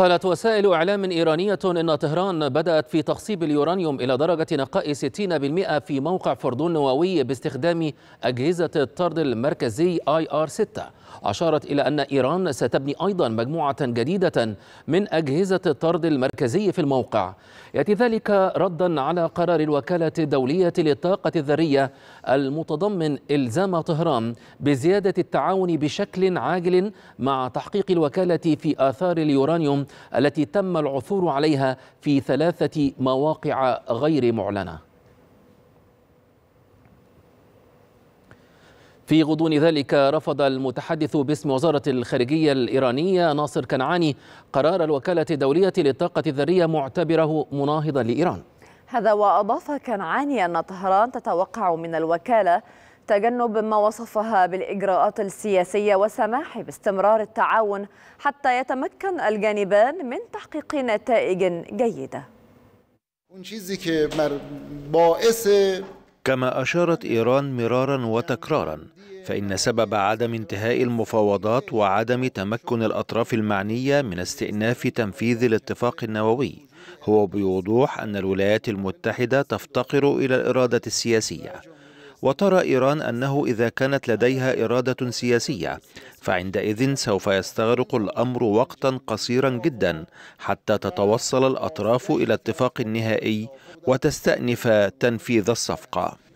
قالت وسائل إعلام إيرانية إن طهران بدأت في تخصيب اليورانيوم إلى درجة نقاء 60% في موقع فردون نووي باستخدام أجهزة الطرد المركزي IR-6 أشارت إلى أن إيران ستبني أيضا مجموعة جديدة من أجهزة الطرد المركزي في الموقع يأتي ذلك ردا على قرار الوكالة الدولية للطاقة الذرية المتضمن إلزام طهران بزيادة التعاون بشكل عاجل مع تحقيق الوكالة في آثار اليورانيوم التي تم العثور عليها في ثلاثة مواقع غير معلنه في غضون ذلك رفض المتحدث باسم وزارة الخارجية الإيرانية ناصر كنعاني قرار الوكالة الدولية للطاقة الذرية معتبره مناهضا لإيران هذا وأضاف كنعاني أن طهران تتوقع من الوكالة تجنب ما وصفها بالإجراءات السياسية والسماح باستمرار التعاون حتى يتمكن الجانبان من تحقيق نتائج جيدة كما أشارت إيران مرارا وتكرارا فإن سبب عدم انتهاء المفاوضات وعدم تمكن الأطراف المعنية من استئناف تنفيذ الاتفاق النووي هو بوضوح أن الولايات المتحدة تفتقر إلى الإرادة السياسية وترى إيران أنه إذا كانت لديها إرادة سياسية فعندئذ سوف يستغرق الأمر وقتا قصيرا جدا حتى تتوصل الأطراف إلى اتفاق نهائي وتستأنف تنفيذ الصفقة